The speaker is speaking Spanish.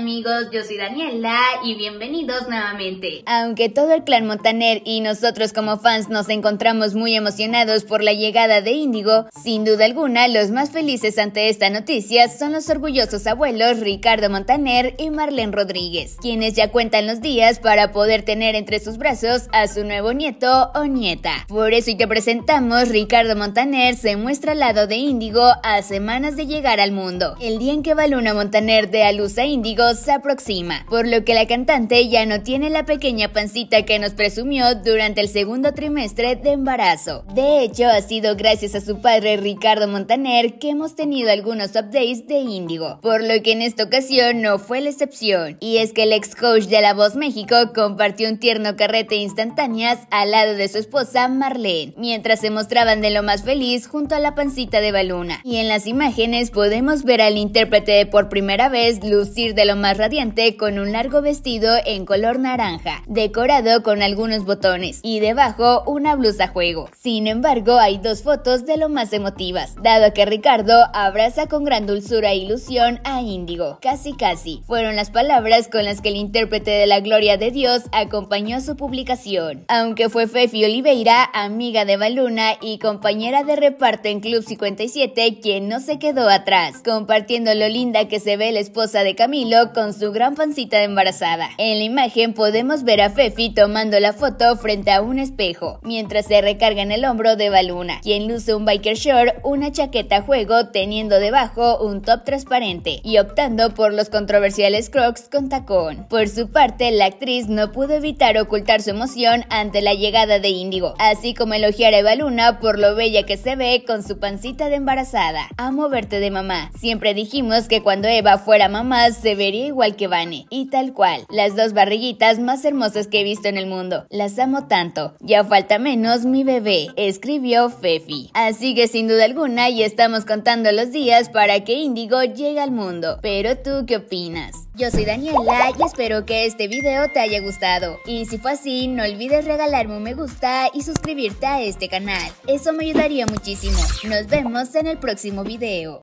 amigos? Yo soy Daniela y bienvenidos nuevamente. Aunque todo el clan Montaner y nosotros como fans nos encontramos muy emocionados por la llegada de Índigo, sin duda alguna los más felices ante esta noticia son los orgullosos abuelos Ricardo Montaner y Marlene Rodríguez, quienes ya cuentan los días para poder tener entre sus brazos a su nuevo nieto o nieta. Por eso y te presentamos Ricardo Montaner se muestra al lado de Índigo a semanas de llegar al mundo. El día en que Valuna Montaner de a luz a Índigo se aproxima, por lo que la cantante ya no tiene la pequeña pancita que nos presumió durante el segundo trimestre de embarazo. De hecho, ha sido gracias a su padre Ricardo Montaner que hemos tenido algunos updates de Índigo, por lo que en esta ocasión no fue la excepción. Y es que el ex coach de La Voz México compartió un tierno carrete instantáneas al lado de su esposa Marlene, mientras se mostraban de lo más feliz junto a la pancita de Baluna. Y en las imágenes podemos ver al intérprete de por primera vez lucir de más radiante con un largo vestido en color naranja, decorado con algunos botones y debajo una blusa juego. Sin embargo, hay dos fotos de lo más emotivas, dado que Ricardo abraza con gran dulzura e ilusión a Índigo. Casi casi fueron las palabras con las que el intérprete de la gloria de Dios acompañó su publicación. Aunque fue Fefi Oliveira, amiga de Baluna y compañera de reparto en Club 57, quien no se quedó atrás, compartiendo lo linda que se ve la esposa de Camilo con su gran pancita de embarazada. En la imagen podemos ver a Fefi tomando la foto frente a un espejo, mientras se recarga en el hombro de Baluna, quien luce un biker short, una chaqueta juego teniendo debajo un top transparente y optando por los controversiales crocs con tacón. Por su parte, la actriz no pudo evitar ocultar su emoción ante la llegada de Índigo, así como elogiar a Luna por lo bella que se ve con su pancita de embarazada. Amo verte de mamá. Siempre dijimos que cuando Eva fuera mamá se vería igual que Bane, y tal cual, las dos barriguitas más hermosas que he visto en el mundo. Las amo tanto. Ya falta menos mi bebé, escribió Fefi. Así que sin duda alguna ya estamos contando los días para que Indigo llegue al mundo. Pero tú qué opinas? Yo soy Daniela y espero que este video te haya gustado. Y si fue así, no olvides regalarme un me gusta y suscribirte a este canal. Eso me ayudaría muchísimo. Nos vemos en el próximo video.